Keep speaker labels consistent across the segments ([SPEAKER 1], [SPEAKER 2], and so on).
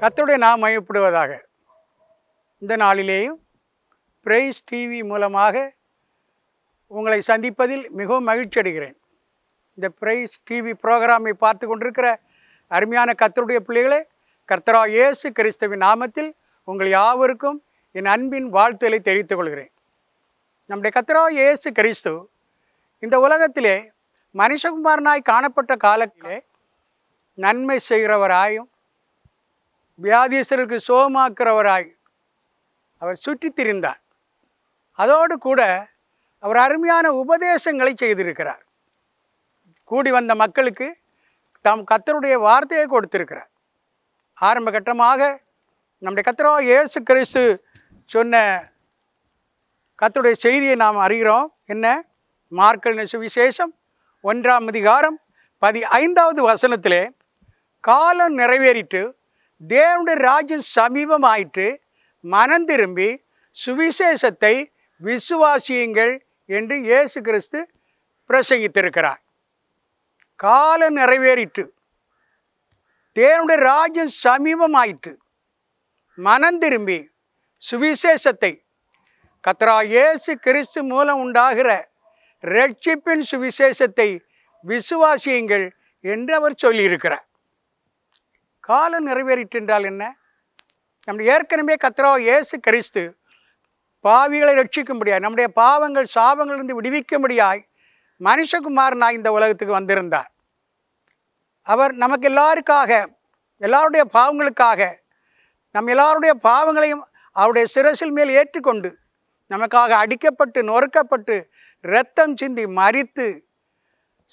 [SPEAKER 1] கத்தருடைய நாம் மையப்படுவதாக இந்த நாளிலேயும் பிரைஸ் டிவி மூலமாக உங்களை சந்திப்பதில் மிகவும் மகிழ்ச்சி அடைகிறேன் இந்த பிரைஸ் டிவி ப்ரோக்ராமை பார்த்து கொண்டிருக்கிற அருமையான கத்தருடைய பிள்ளைகளே கர்த்தரா இயேசு கிறிஸ்தவின் நாமத்தில் உங்கள் யாவருக்கும் என் அன்பின் வாழ்த்துகளை தெரிவித்துக் கொள்கிறேன் நம்முடைய கத்தரா இயேசு கிறிஸ்து இந்த உலகத்திலே மனுஷகுமாரனாய் காணப்பட்ட காலத்திலே நன்மை செய்கிறவராயும் வியாதீசருக்கு சுகமாக்குறவராய் அவர் சுற்றித் திரிந்தார் அதோடு கூட அவர் அருமையான உபதேசங்களை செய்திருக்கிறார் கூடி வந்த மக்களுக்கு தம் கத்தருடைய வார்த்தையை கொடுத்திருக்கிறார் ஆரம்ப கட்டமாக நம்முடைய கத்தரோ இயேசு கிறிஸ்து சொன்ன கத்தருடைய செய்தியை நாம் அறிகிறோம் என்ன மார்க்கல் சுவிசேஷம் ஒன்றாம் அதிகாரம் பதி ஐந்தாவது வசனத்திலே காலம் நிறைவேறிட்டு தேவனுடைய ராஜ்யம் ஆயிற்று மனம் திரும்பி சுவிசேஷத்தை விசுவாசியுங்கள் என்று இயேசு கிறிஸ்து பிரசங்கித்திருக்கிறார் காலம் நிறைவேறிட்டு தேவனுடைய ராஜ்யம் ஆயிற்று மனம் திரும்பி சுவிசேஷத்தை கத்ரா இயேசு கிறிஸ்து மூலம் உண்டாகிற ரட்சிப்பின் சுவிசேஷத்தை விசுவாசியுங்கள் என்று அவர் சொல்லியிருக்கிறார் காலம் நிறைவேறிட்டு என்றால் என்ன நம்முடைய ஏற்கனவே கத்திரோ இயேசு கிறிஸ்து பாவிகளை ரட்சிக்கும்படியாய் நம்முடைய பாவங்கள் சாபங்களிலிருந்து விடுவிக்கும்படியாய் மனுஷகுமாரனாய் இந்த உலகத்துக்கு வந்திருந்தார் அவர் நமக்கு எல்லாருக்காக எல்லாருடைய பாவங்களுக்காக நம் எல்லாருடைய பாவங்களையும் அவருடைய சிரசில் மேல் ஏற்றுக்கொண்டு நமக்காக அடிக்கப்பட்டு நொறுக்கப்பட்டு இரத்தம் சிந்தி மறித்து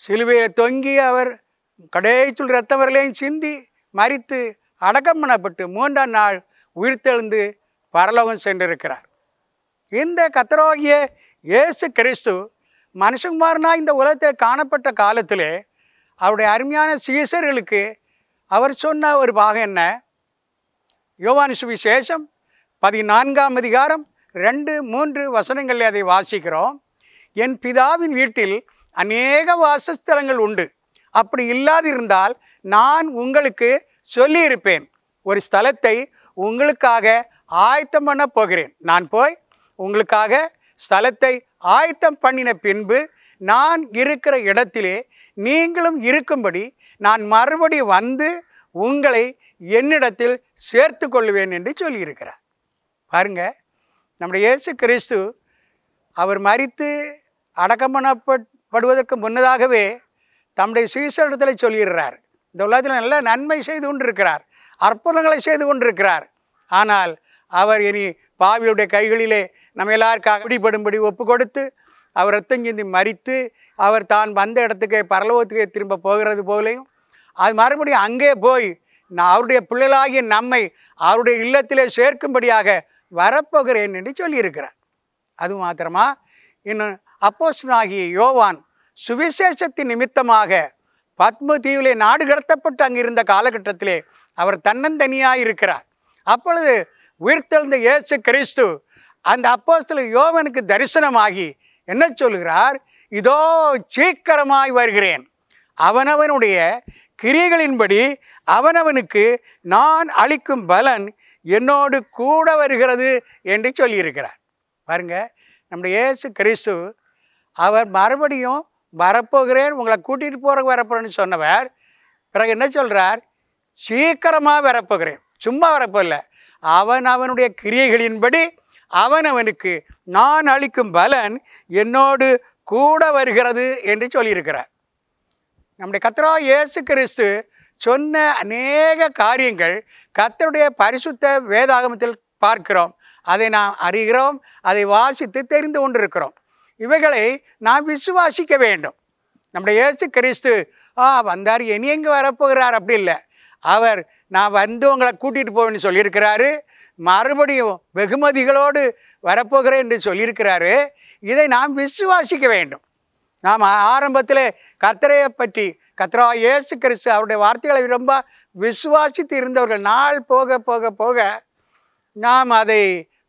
[SPEAKER 1] சிலுவையை தொங்கி அவர் கடைசியில் இரத்தம் வரலையும் சிந்தி மறித்து அடக்கம் பண்ணப்பட்டு மூன்றாம் நாள் உயிர்த்தெழுந்து பரலோகம் சென்றிருக்கிறார் இந்த கத்தரோகிய இயேசு கிறிஸ்து மனுஷகுமாரனாக இந்த உலகத்தில் காணப்பட்ட காலத்தில் அவருடைய அருமையான சீசர்களுக்கு அவர் சொன்ன ஒரு பாகம் என்ன யோவான் சுவிசேஷம் பதினான்காம் அதிகாரம் ரெண்டு மூன்று வசனங்களில் அதை வாசிக்கிறோம் என் பிதாவின் வீட்டில் அநேக வாசஸ்தலங்கள் உண்டு அப்படி இல்லாதிருந்தால் நான் உங்களுக்கு சொல்லியிருப்பேன் ஒரு ஸ்தலத்தை உங்களுக்காக ஆயத்தம் பண்ண போகிறேன் நான் போய் உங்களுக்காக ஸ்தலத்தை ஆயத்தம் பண்ணின பின்பு நான் இருக்கிற இடத்திலே நீங்களும் இருக்கும்படி நான் மறுபடி வந்து உங்களை என்னிடத்தில் சேர்த்து கொள்வேன் என்று சொல்லியிருக்கிறார் பாருங்க நம்முடைய இயேசு கிறிஸ்து அவர் மறித்து அடக்கம் பண்ணப்படுவதற்கு முன்னதாகவே தம்முடைய சுயசரிடத்தில் சொல்லிடுறார் இந்த உலகத்தில் நல்ல நன்மை செய்து கொண்டிருக்கிறார் அற்புதங்களை செய்து கொண்டிருக்கிறார் ஆனால் அவர் இனி பாவியுடைய கைகளிலே நம்ம எல்லாருக்காக பிடிபடும்படி ஒப்பு கொடுத்து அவர் ரத்தஞ்சிந்தி மறித்து அவர் தான் வந்த இடத்துக்கே பரலோகத்துக்கே திரும்ப போகிறது போலையும் அது மறுபடியும் அங்கே போய் நான் அவருடைய பிள்ளைகளாகிய நம்மை அவருடைய இல்லத்திலே சேர்க்கும்படியாக வரப்போகிறேன் என்று சொல்லியிருக்கிறார் அது மாத்திரமா இன்னும் அப்போஸ்னாகிய யோவான் சுவிசேஷத்தின் நிமித்தமாக பத்மதீவிலே நாடு கடத்தப்பட்டு அங்கிருந்த காலகட்டத்திலே அவர் தன்னந்தனியாக இருக்கிறார் அப்பொழுது உயிர்த்தெழுந்த இயேசு கிறிஸ்து அந்த அப்போஸ்தல யோவனுக்கு தரிசனமாகி என்ன சொல்கிறார் இதோ சீக்கிரமாய் வருகிறேன் அவனவனுடைய கிரியைகளின்படி அவனவனுக்கு நான் அளிக்கும் பலன் என்னோடு கூட வருகிறது என்று சொல்லியிருக்கிறார் பாருங்க நம்முடைய இயேசு கிறிஸ்து அவர் மறுபடியும் வரப்போகிறேன் உங்களை கூட்டிகிட்டு போகிற வரப்போகிறேன்னு சொன்னவர் பிறகு என்ன சொல்கிறார் சீக்கிரமாக வரப்போகிறேன் சும்மா வரப்போகல அவன் அவனுடைய கிரியைகளின்படி அவன் அவனுக்கு நான் அளிக்கும் பலன் என்னோடு கூட வருகிறது என்று சொல்லியிருக்கிறார் நம்முடைய கத்திரா இயேசு கிறிஸ்து சொன்ன அநேக காரியங்கள் கத்தருடைய பரிசுத்த வேதாகமத்தில் பார்க்கிறோம் அதை நாம் அறிகிறோம் அதை வாசித்து தெரிந்து கொண்டிருக்கிறோம் இவைகளை நாம் விசுவாசிக்க வேண்டும் நம்முடைய இயேசு கிறிஸ்து ஆ வந்தார் இனி எங்கே வரப்போகிறார் அப்படி இல்லை அவர் நான் வந்து உங்களை கூட்டிகிட்டு போவேன்னு சொல்லியிருக்கிறாரு மறுபடியும் வெகுமதிகளோடு வரப்போகிறேன் என்று சொல்லியிருக்கிறாரு இதை நாம் விசுவாசிக்க வேண்டும் நாம் ஆரம்பத்தில் கத்திரையை பற்றி கத்ரா இயேசு கிறிஸ்து அவருடைய வார்த்தைகளை ரொம்ப விசுவாசித்து இருந்தவர்கள் நாள் போக போக போக நாம் அதை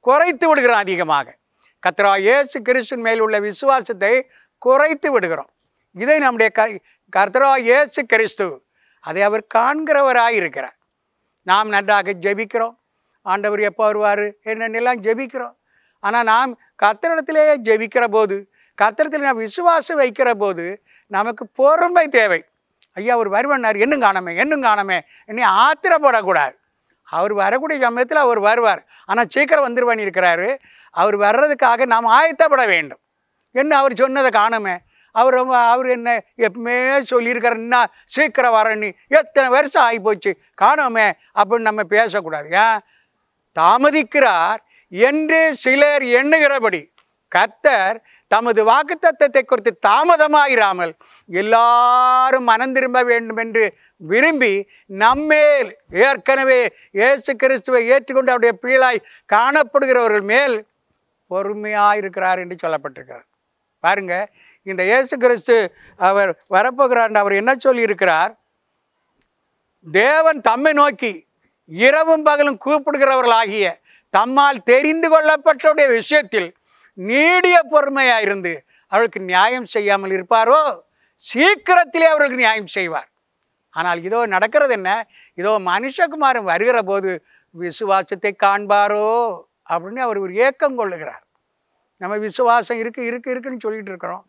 [SPEAKER 1] குறைத்து விடுகிறோம் அதிகமாக கத்திரா இயேசு கிறிஸ்துவின் மேல் உள்ள விசுவாசத்தை குறைத்து விடுகிறோம் இதை நம்முடைய க கர்த்தரா இயேசு கிறிஸ்து அதை அவர் காண்கிறவராக இருக்கிறார் நாம் நன்றாக ஜெபிக்கிறோம் ஆண்டவர் எப்போ வருவார் என்னென்னலாம் ஜெபிக்கிறோம் ஆனால் நாம் கத்திரத்திலேயே ஜெபிக்கிற போது கத்திரத்தில் நாம் விசுவாசம் வைக்கிற போது நமக்கு பொறுமை தேவை ஐயா அவர் வருவன்னார் என்னும் காணமே என்னும் காணமே என்னை ஆத்திரப்படக்கூடாது அவர் வரக்கூடிய சமயத்தில் அவர் வருவார் ஆனால் சீக்கிரம் வந்துருவான் இருக்கிறாரு அவர் வர்றதுக்காக நாம் ஆயத்தப்பட வேண்டும் என்ன அவர் சொன்னதை காணுமே அவர் அவர் என்ன எப்பவுமே சொல்லியிருக்காருன்னா சீக்கிரம் வரணும் எத்தனை வருஷம் ஆகி போச்சு காணோமே அப்படின்னு நம்ம பேசக்கூடாது ஏன் தாமதிக்கிறார் என்று சிலர் எண்ணுகிறபடி கத்தர் தமது வாக்குத்தத்தத்தை குறித்து தாமதமாயிராமல் எல்லாரும் மனம் திரும்ப வேண்டும் என்று விரும்பி நம்மேல் ஏற்கனவே இயேசு கிறிஸ்துவை ஏற்றுக்கொண்டு அவருடைய பிள்ளாய் காணப்படுகிறவர்கள் மேல் பொறுமையாக இருக்கிறார் என்று சொல்லப்பட்டிருக்கிறார் பாருங்க இந்த இயேசு கிறிஸ்து அவர் வரப்போகிறார் அவர் என்ன சொல்லியிருக்கிறார் தேவன் தம்மை நோக்கி இரவும் பகலும் கூப்பிடுகிறவர்களாகிய தம்மால் தெரிந்து கொள்ளப்பட்டவுடைய விஷயத்தில் நீடிய பொறுமையாக இருந்து அவளுக்கு நியாயம் செய்யாமல் இருப்பாரோ சீக்கிரத்திலே அவர்களுக்கு நியாயம் செய்வார் ஆனால் இதோ நடக்கிறது என்ன இதோ மனுஷகுமாரன் வருகிற போது விசுவாசத்தை காண்பாரோ அப்படின்னு அவர் ஒரு ஏக்கம் கொள்ளுகிறார் நம்ம விசுவாசம் இருக்கு இருக்குது இருக்குன்னு சொல்லிகிட்டு இருக்கிறோம்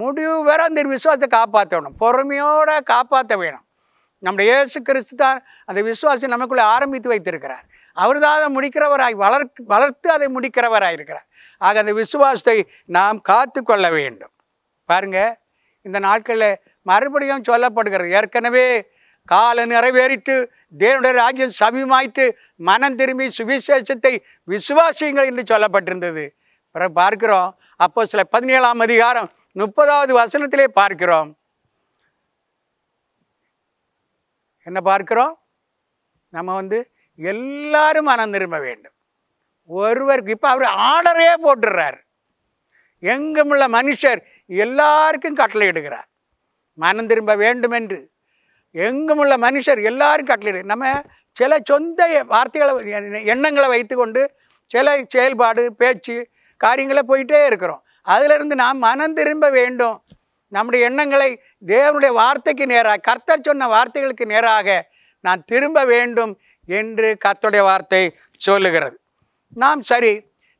[SPEAKER 1] முடிவு வேற அந்த விசுவாசத்தை காப்பாற்றணும் பொறுமையோடு காப்பாற்ற வேணும் நம்முடைய இயேசு கிறிஸ்து தான் அந்த விசுவாசம் நமக்குள்ளே ஆரம்பித்து வைத்திருக்கிறார் அவர் தான் அதை முடிக்கிறவராய் வளர்த்து வளர்த்து அதை முடிக்கிறவராய் இருக்கிறார் ஆக அந்த விசுவாசத்தை நாம் காத்து கொள்ள வேண்டும் பாருங்க இந்த நாட்களில் மறுபடியும் சொல்லப்படுகிறது ஏற்கனவே கால நிறைவேறிட்டு தேவனுடைய ராஜ்யம் சமீமாயிட்டு மனம் திரும்பி சுவிசேஷத்தை விசுவாசியங்கள் என்று சொல்லப்பட்டிருந்தது பிறகு பார்க்கிறோம் அப்போ சில பதினேழாம் அதிகாரம் முப்பதாவது வசனத்திலே பார்க்கிறோம் என்ன பார்க்கிறோம் நம்ம வந்து எல்லாரும் மனம் திரும்ப வேண்டும் ஒருவருக்கு இப்போ அவர் ஆர்டரே போட்டுடுறார் எங்குமுள்ள மனுஷர் எல்லாருக்கும் கட்டளையிடுகிறார் மனம் திரும்ப வேண்டும் என்று எங்குமுள்ள மனுஷர் எல்லாரும் கட்டளையிடு நம்ம சில சொந்த வார்த்தைகளை எண்ணங்களை வைத்துக்கொண்டு சில செயல்பாடு பேச்சு காரியங்களை போயிட்டே இருக்கிறோம் அதிலிருந்து நாம் மனம் திரும்ப வேண்டும் நம்முடைய எண்ணங்களை தேவனுடைய வார்த்தைக்கு நேராக கர்த்தர் சொன்ன வார்த்தைகளுக்கு நேராக நான் திரும்ப வேண்டும் என்று கத்துடைய வார்த்தை சொல்லுகிறது நாம் சரி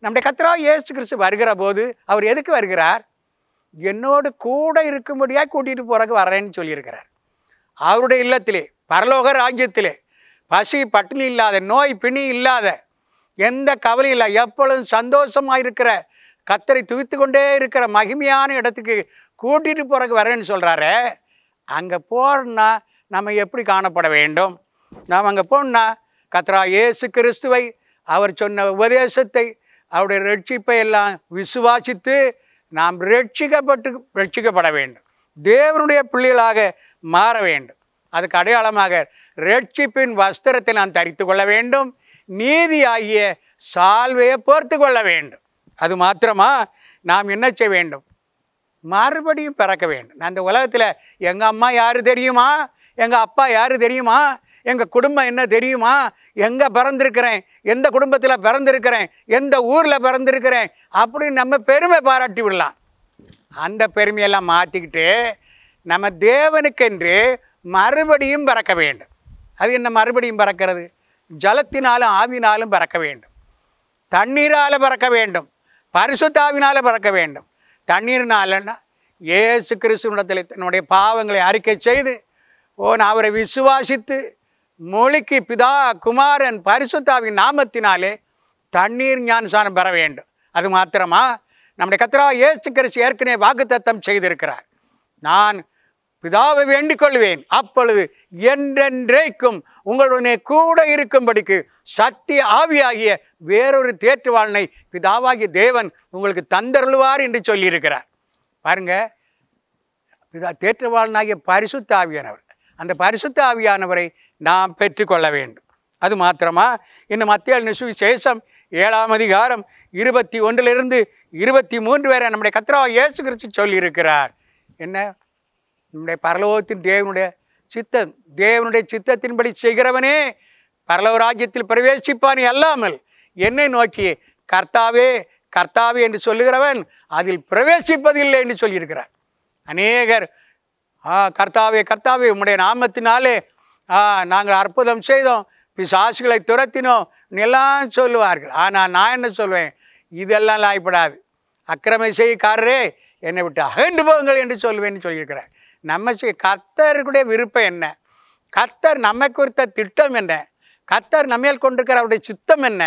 [SPEAKER 1] நம்முடைய கத்திரா இயேசு கிறிஸ்து வருகிற போது அவர் எதுக்கு வருகிறார் என்னோடு கூட இருக்கும்படியாக கூட்டிகிட்டு போகிறக்கு வரேன்னு சொல்லியிருக்கிறார் அவருடைய இல்லத்திலே பரலோக ராஜ்யத்திலே பசி பட்டினி இல்லாத நோய் பிணி இல்லாத எந்த கவலை இல்லை எப்பொழுதும் சந்தோஷமாக இருக்கிற கத்தரை துவித்து கொண்டே இருக்கிற மகிமையான இடத்துக்கு கூட்டிகிட்டு போகிறக்கு வரேன்னு சொல்கிறாரு அங்கே போகிறோன்னா நம்ம எப்படி காணப்பட வேண்டும் நாம் அங்கே போனால் கத்ரா இயேசு கிறிஸ்துவை அவர் சொன்ன உபதேசத்தை அவருடைய ரட்சிப்பை எல்லாம் விசுவாசித்து நாம் ரட்சிக்கப்பட்டு ரட்சிக்கப்பட வேண்டும் தேவனுடைய பிள்ளைகளாக மாற வேண்டும் அதுக்கு அடையாளமாக ரட்சிப்பின் வஸ்திரத்தை நாம் தரித்து கொள்ள வேண்டும் நீதி ஆகிய சால்வையை போர்த்து கொள்ள வேண்டும் அது மாத்திரமா நாம் என்ன செய்ய வேண்டும் மறுபடியும் பிறக்க வேண்டும் நான் இந்த உலகத்தில் எங்கள் அம்மா யார் தெரியுமா எங்கள் அப்பா யார் தெரியுமா எங்கள் குடும்பம் என்ன தெரியுமா எங்கே பிறந்திருக்கிறேன் எந்த குடும்பத்தில் பிறந்திருக்கிறேன் எந்த ஊரில் பிறந்திருக்கிறேன் அப்படின்னு நம்ம பெருமை பாராட்டி விடலாம் அந்த பெருமையெல்லாம் மாற்றிக்கிட்டு நம்ம தேவனுக்கென்று மறுபடியும் பறக்க வேண்டும் அது என்ன மறுபடியும் பறக்கிறது ஜலத்தினாலும் ஆவினாலும் பறக்க வேண்டும் தண்ணீரால் பறக்க வேண்டும் பரிசுத்தாவினால் பறக்க வேண்டும் தண்ணீர்னாலன்னா ஏசு கிறிஸ்துவனிடத்தில் தன்னுடைய பாவங்களை அறிக்கை செய்து ஓ நான் அவரை விசுவாசித்து மொழிக்கு பிதா குமாரன் பரிசுத்தாவின் நாமத்தினாலே தண்ணீர் ஞானசானம் பெற வேண்டும் அது மாத்திரமா நம்முடைய கத்திரா ஏசு கரிசி ஏற்கனவே வாக்குத்தத்தம் செய்திருக்கிறார் நான் பிதாவை வேண்டிக் கொள்வேன் அப்பொழுது என்றென்றைக்கும் உங்களுடனே கூட இருக்கும்படிக்கு சக்தி ஆவியாகிய வேறொரு தேற்றுவாளனை பிதாவாகிய தேவன் உங்களுக்கு தந்தருள்வார் என்று சொல்லியிருக்கிறார் பாருங்க பிதா தேற்றுவாளனாகிய பரிசுத்த ஆவியானவர் அந்த பரிசுத்த ஆவியானவரை நாம் பெற்றுக்கொள்ள வேண்டும் அது மாத்திரமா இன்னும் மத்திய சுவிசேஷம் ஏழாம் அதிகாரம் இருபத்தி ஒன்றிலிருந்து இருபத்தி மூன்று வரை நம்முடைய கத்திரவா இயேசு கிறிஸ்து சொல்லியிருக்கிறார் என்ன நம்முடைய பரலோகத்தின் தேவனுடைய சித்தம் தேவனுடைய சித்தத்தின்படி செய்கிறவனே பரலோ ராஜ்யத்தில் பிரவேசிப்பான் அல்லாமல் என்னை நோக்கி கர்த்தாவே கர்த்தாவே என்று சொல்லுகிறவன் அதில் பிரவேசிப்பதில்லை என்று சொல்லியிருக்கிறார் அநேகர் ஆ கர்த்தாவே கர்த்தாவே உம்முடைய நாமத்தினாலே நாங்கள் அற்புதம் செய்தோம் பிசாசுகளை துரத்தினோம் எல்லாம் சொல்லுவார்கள் ஆனால் நான் என்ன சொல்வேன் இதெல்லாம் லாய்ப்படாது அக்கிரமை செய்யக்காரரே என்னை விட்டு அகண்டு போங்கள் என்று சொல்லுவேன்னு சொல்லியிருக்கிறார் நம்ம கத்தருக்குடைய விருப்பம் என்ன கத்தர் நம்ம குறித்த திட்டம் என்ன கத்தர் நம்மேல் கொண்டிருக்கிற அவருடைய சித்தம் என்ன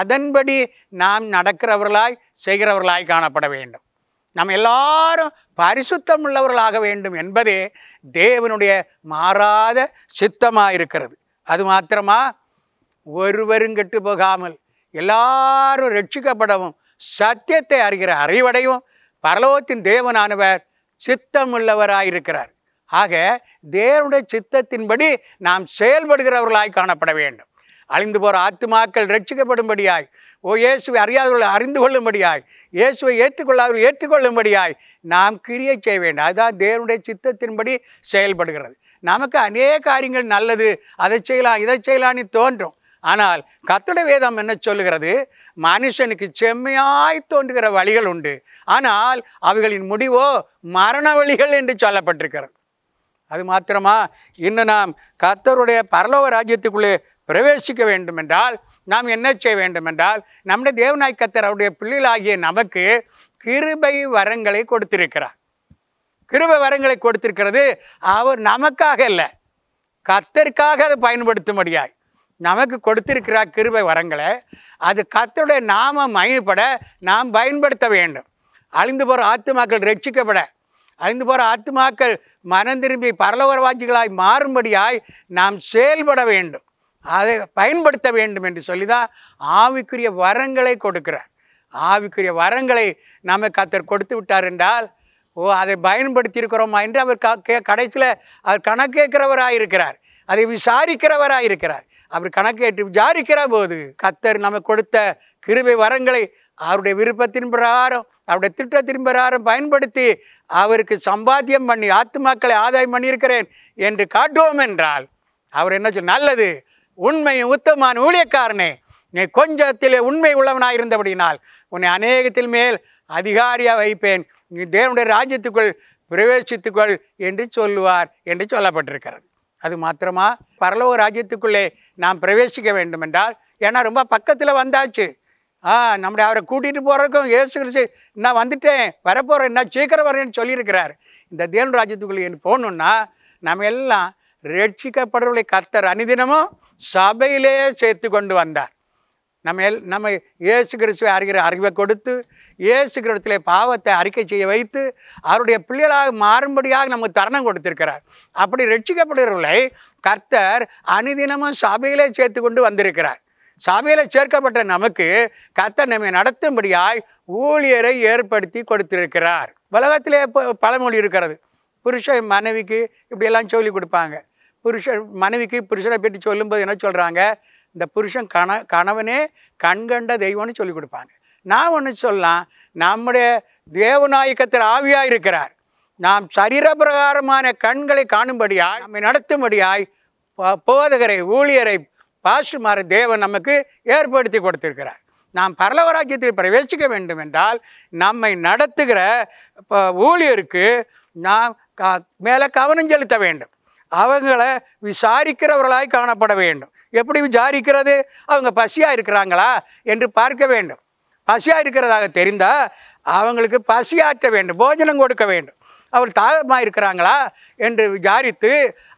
[SPEAKER 1] அதன்படி நாம் நடக்கிறவர்களாய் செய்கிறவர்களாய் காணப்பட வேண்டும் நம் எல்லாரும் பரிசுத்தம் உள்ளவர்களாக வேண்டும் என்பதே தேவனுடைய மாறாத சித்தமாக இருக்கிறது அது மாத்திரமா ஒருவரும் கெட்டு போகாமல் எல்லாரும் ரட்சிக்கப்படவும் சத்தியத்தை அறிகிற அறிவடையும் பரலோகத்தின் தேவனானவர் சித்தம் உள்ளவராயிருக்கிறார் ஆக தேவனுடைய சித்தத்தின்படி நாம் செயல்படுகிறவர்களாய் காணப்பட வேண்டும் அழிந்து போகிற ஆத்துமாக்கள் ரட்சிக்கப்படும்படியாய் ஓ இயேசுவை அறியாதவர்கள் அறிந்து கொள்ளும்படியாய் இயேசுவை ஏற்றுக்கொள்ளாதவர்கள் ஏற்றுக்கொள்ளும்படியாய் நாம் கிரியை செய்ய வேண்டும் அதுதான் தேவனுடைய சித்தத்தின்படி செயல்படுகிறது நமக்கு அநேக காரியங்கள் நல்லது அதை செய்யலாம் இதை செய்யலான்னு தோன்றும் ஆனால் கத்தட வேதம் என்ன சொல்லுகிறது மனுஷனுக்கு செம்மையாய் தோன்றுகிற வழிகள் உண்டு ஆனால் அவைகளின் முடிவோ மரண வழிகள் என்று சொல்லப்பட்டிருக்கிறது அது மாத்திரமா இன்னும் நாம் கத்தருடைய பரலோக ராஜ்யத்துக்குள்ளே பிரவேசிக்க வேண்டுமென்றால் நாம் என்ன செய்ய வேண்டுமென்றால் நம்முடைய தேவநாய் அவருடைய பிள்ளைகளாகிய நமக்கு கிருபை வரங்களை கொடுத்திருக்கிறார் கிருபை வரங்களை கொடுத்திருக்கிறது அவர் நமக்காக இல்லை கத்தருக்காக அதை பயன்படுத்தும்படியாய் நமக்கு கொடுத்திருக்கிறார் கிருபை வரங்களை அது கத்தருடைய நாம மயப்பட நாம் பயன்படுத்த வேண்டும் அழிந்து போகிற ஆத்துமாக்கள் ரட்சிக்கப்பட அழிந்து போகிற ஆத்துமாக்கள் மனம் திரும்பி பரலவரவாஞ்சிகளாய் மாறும்படியாய் நாம் செயல்பட வேண்டும் அதை பயன்படுத்த வேண்டும் என்று சொல்லி தான் ஆவிக்குரிய வரங்களை கொடுக்கிறார் ஆவிக்குரிய வரங்களை நாம் கத்தர் கொடுத்து விட்டார் என்றால் ஓ அதை பயன்படுத்தி இருக்கிறோமா என்று அவர் கடைசியில் அவர் கணக்கேற்கிறவராக இருக்கிறார் அதை விசாரிக்கிறவராக இருக்கிறார் அவர் கணக்கேற்று விசாரிக்கிற போது கத்தர் நம்ம கொடுத்த கிருபை வரங்களை அவருடைய விருப்பத்தின் பிரகாரம் அவருடைய திட்டத்தின் பிரகாரம் பயன்படுத்தி அவருக்கு சம்பாத்தியம் பண்ணி ஆத்துமாக்களை ஆதாயம் பண்ணியிருக்கிறேன் என்று காட்டுவோம் என்றால் அவர் என்ன சொல் நல்லது உண்மை உத்தமான ஊழியக்காரனே நீ கொஞ்சத்திலே உண்மை உள்ளவனாக இருந்தபடினால் உன்னை அநேகத்தில் மேல் அதிகாரியாக வைப்பேன் நீ தேவனுடைய ராஜ்யத்துக்குள் பிரவேசித்துக்கொள் என்று சொல்லுவார் என்று சொல்லப்பட்டிருக்கிறது அது மாத்திரமா பரலோக ராஜ்யத்துக்குள்ளே நாம் பிரவேசிக்க வேண்டும் என்றால் ஏன்னா ரொம்ப பக்கத்தில் வந்தாச்சு ஆ நம்முடைய அவரை கூட்டிகிட்டு போகிறதுக்கும் ஏசு கிறிஸ்து நான் வந்துட்டேன் வரப்போகிறேன் என்ன சீக்கிரம் வரேன்னு சொல்லியிருக்கிறார் இந்த தேவன் ராஜ்யத்துக்குள்ளே போகணுன்னா நம்ம எல்லாம் ரட்சிக்கப்படவுடைய கத்தர் அனுதினமும் சபையிலேயே சேர்த்து கொண்டு வந்தார் நம்ம எல் நம்ம இயேசு கிறிஸ்துவை அறிகிற அறிவை கொடுத்து இயேசு கிரத்திலே பாவத்தை அறிக்கை செய்ய வைத்து அவருடைய பிள்ளைகளாக மாறும்படியாக நமக்கு தருணம் கொடுத்திருக்கிறார் அப்படி ரட்சிக்கப்படுகிறவர்களை கர்த்தர் அனுதினமும் சபையிலே சேர்த்து கொண்டு வந்திருக்கிறார் சபையில் சேர்க்கப்பட்ட நமக்கு கர்த்தர் நம்மை நடத்தும்படியாய் ஊழியரை ஏற்படுத்தி கொடுத்திருக்கிறார் உலகத்திலே பழமொழி இருக்கிறது புருஷன் மனைவிக்கு இப்படியெல்லாம் சொல்லி கொடுப்பாங்க புருஷன் மனைவிக்கு புருஷனை பற்றி சொல்லும்போது என்ன சொல்கிறாங்க இந்த புருஷன் கண கணவனே கண்கண்ட தெய்வம்னு சொல்லி கொடுப்பாங்க நான் ஒன்று சொல்லலாம் நம்முடைய தேவநாயக்கத்தில் ஆவியாக இருக்கிறார் நாம் சரீரபிரகாரமான கண்களை காணும்படியாய் நம்மை நடத்தும்படியாய் போதகரை ஊழியரை பாசுமாறு தேவன் நமக்கு ஏற்படுத்தி கொடுத்திருக்கிறார் நாம் பரலவராஜ்யத்தில் பிரவேசிக்க வேண்டும் என்றால் நம்மை நடத்துகிற இப்போ ஊழியருக்கு நாம் மேலே கவனம் செலுத்த வேண்டும் அவங்கள விசாரிக்கிறவர்களாய் காணப்பட வேண்டும் எப்படி விசாரிக்கிறது அவங்க பசியாக இருக்கிறாங்களா என்று பார்க்க வேண்டும் பசியாக இருக்கிறதாக தெரிந்தால் அவங்களுக்கு பசியாற்ற வேண்டும் போஜனம் கொடுக்க வேண்டும் அவர் தாகமாக இருக்கிறாங்களா என்று விசாரித்து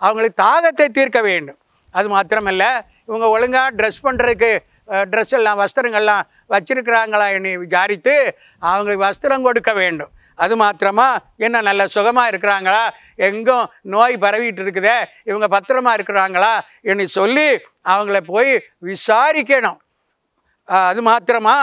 [SPEAKER 1] அவங்களுக்கு தாகத்தை தீர்க்க வேண்டும் அது மாத்திரமல்ல இவங்க ஒழுங்காக ட்ரெஸ் பண்ணுறதுக்கு ட்ரெஸ் எல்லாம் வஸ்திரங்கள்லாம் வச்சுருக்கிறாங்களா என்று விசாரித்து அவங்களுக்கு வஸ்திரம் கொடுக்க வேண்டும் அது மாத்திரமா என்ன நல்ல சுகமாக இருக்கிறாங்களா எங்கும் நோய் பரவிட்டு இருக்குதே இவங்க பத்திரமா இருக்கிறாங்களா என்று சொல்லி அவங்கள போய் விசாரிக்கணும் அது மாத்திரமா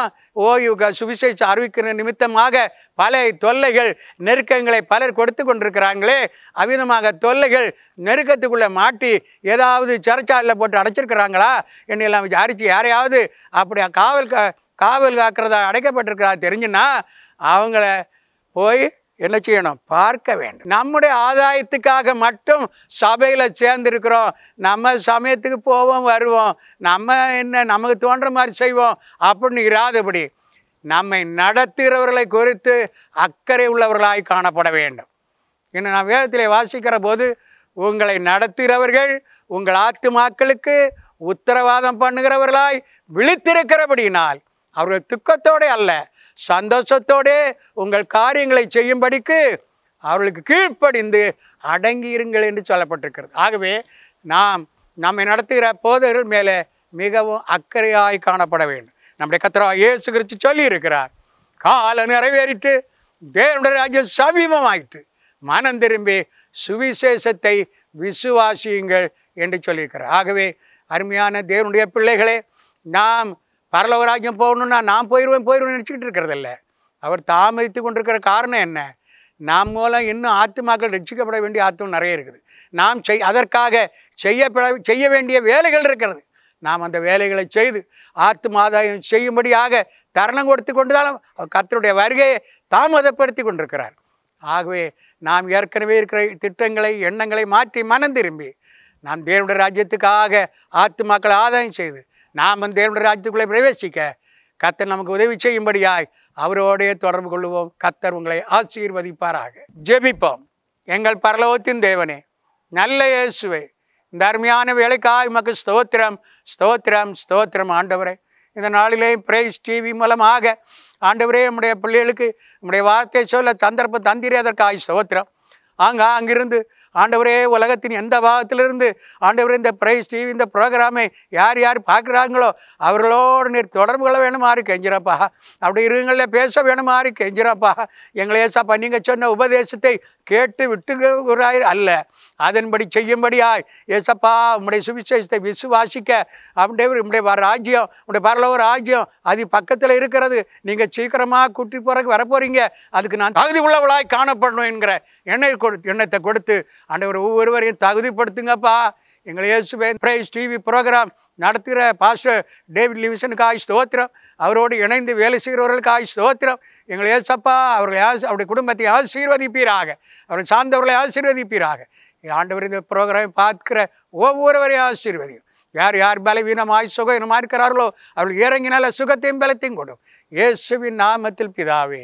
[SPEAKER 1] ஓய்வுக சுவிசேஷ அறிவிக்கிற நிமித்தமாக பல தொல்லைகள் நெருக்கங்களை பலர் கொடுத்து கொண்டிருக்கிறாங்களே அவிதமாக தொல்லைகள் நெருக்கத்துக்குள்ளே மாட்டி ஏதாவது சிறச்சாலில் போட்டு அடைச்சிருக்கிறாங்களா என்னெல்லாம் விசாரித்து யாரையாவது அப்படி காவல் கா காவல் காக்கிறதா அடைக்கப்பட்டிருக்கிறா தெரிஞ்சுன்னா அவங்கள போய் என்ன செய்யணும் பார்க்க வேண்டும் நம்முடைய ஆதாயத்துக்காக மட்டும் சபையில் சேர்ந்துருக்கிறோம் நம்ம சமயத்துக்கு போவோம் வருவோம் நம்ம என்ன நமக்கு தோன்ற மாதிரி செய்வோம் அப்படின்னு இராதபடி நம்மை நடத்துகிறவர்களை குறித்து அக்கறை உள்ளவர்களாய் காணப்பட வேண்டும் இன்னும் நான் வேதத்தில் வாசிக்கிற போது உங்களை நடத்துகிறவர்கள் உங்கள் ஆத்துமாக்களுக்கு உத்தரவாதம் பண்ணுகிறவர்களாய் விழித்திருக்கிறபடினால் அவர்கள் துக்கத்தோடு அல்ல சந்தோஷத்தோடே உங்கள் காரியங்களை செய்யும்படிக்கு அவர்களுக்கு கீழ்ப்படிந்து அடங்கியிருங்கள் என்று சொல்லப்பட்டிருக்கிறது ஆகவே நாம் நம்மை நடத்துகிற போதர்கள் மேலே மிகவும் அக்கறையாய் காணப்பட வேண்டும் நம்முடைய கத்திரா இயேசு குறித்து சொல்லியிருக்கிறார் காலை நிறைவேறிட்டு தேவனுடைய ராஜ்ய சமீபமாயிட்டு மனம் திரும்பி சுவிசேஷத்தை விசுவாசியுங்கள் என்று சொல்லியிருக்கிறார் ஆகவே அருமையான தேவனுடைய பிள்ளைகளே நாம் பரலவராஜ்யம் போகணுன்னா நான் போயிடுவேன் போயிடுவேன் நினச்சிக்கிட்டு இருக்கிறதில்ல அவர் தாமதித்து கொண்டிருக்கிற காரணம் என்ன நாம் மூலம் இன்னும் ஆத்துமாக்கள் ரட்சிக்கப்பட வேண்டிய ஆத்தம் நிறைய இருக்குது நாம் செய் அதற்காக செய்யப்பட செய்ய வேண்டிய வேலைகள் இருக்கிறது நாம் அந்த வேலைகளை செய்து ஆத்துமாதாயம் செய்யும்படியாக தருணம் கொடுத்து கொண்டுதான் கத்தருடைய வருகையை தாமதப்படுத்தி கொண்டிருக்கிறார் ஆகவே நாம் ஏற்கனவே இருக்கிற திட்டங்களை எண்ணங்களை மாற்றி மனம் திரும்பி நாம் தேவனுடைய ராஜ்யத்துக்காக ஆத்துமாக்களை ஆதாயம் செய்து நாம் தேவனுடைய ராஜ்யத்துக்குள்ளே பிரவேசிக்க கத்தர் நமக்கு உதவி செய்யும்படியாய் அவரோடைய தொடர்பு கொள்வோம் கத்தர் உங்களை ஆசீர்வதிப்பாராக ஜெபிப்போம் எங்கள் பரலோகத்தின் தேவனே நல்ல இயேசுவே இந்த அருமையான வேலைக்காய் மக்கு ஸ்தோத்திரம் ஸ்தோத்திரம் ஸ்தோத்திரம் ஆண்டவரே இந்த நாளிலே பிரைஸ் டிவி மூலமாக ஆண்டவரே நம்முடைய பிள்ளைகளுக்கு நம்முடைய வார்த்தை சொல்ல சந்தர்ப்பம் தந்திரே அதற்காய் ஸ்தோத்திரம் ஆங்கா அங்கிருந்து ஆண்டவரே உலகத்தின் எந்த பாகத்திலிருந்து ஆண்டவர் இந்த பிரைஸ் டிவி இந்த ப்ரோக்ராமை யார் யார் பார்க்குறாங்களோ அவர்களோடு நீர் தொடர்பு கொள்ள வேணுமாறு கெஞ்சிரப்பா அப்படி இருங்களில் பேச வேணுமாறு கெஞ்சிரப்பா எங்களை ஏசாப்பா நீங்கள் சொன்ன உபதேசத்தை கேட்டு விட்டுகிறாய் அல்ல அதன்படி செய்யும்படியாய் ஏசப்பா உம்முடைய சுவிசேஷத்தை விசுவாசிக்க அப்படியே உம்முடைய ராஜ்யம் உடைய பரலவ ராஜ்யம் அது பக்கத்தில் இருக்கிறது நீங்கள் சீக்கிரமாக கூட்டி போகிறக்கு வரப்போகிறீங்க அதுக்கு நான் தகுதி உள்ளவளாய் காணப்படணும் என்கிற எண்ணெய் கொடு எண்ணத்தை கொடுத்து ஆண்டவர் ஒவ்வொருவரையும் தகுதிப்படுத்துங்கப்பா எங்களை இயேசு பிரைஸ் டிவி ப்ரோக்ராம் நடத்துகிற பாஸ்டர் டேவிட் லிவிஷனுக்கு ஆய் ஸ்தோத்திரம் அவரோடு இணைந்து வேலை செய்கிறவர்களுக்கு ஆய் ஸ்தோத்திரம் எங்களை ஏசப்பா அவர்களை ஆசி அவருடைய குடும்பத்தை ஆசீர்வதிப்பீராக அவர்கள் சார்ந்தவர்களை ஆசீர்வதிப்பீராக ஆண்டவர் இந்த ப்ரோக்ராமை பார்க்கிற ஒவ்வொருவரையும் ஆசீர்வதியும் யார் யார் பலவீனமாய் சுகம் இருக்கிறார்களோ அவர்கள் இறங்கினால சுகத்தையும் பலத்தையும் கொடுக்கும் இயேசுவின் நாமத்தில் பிதாவே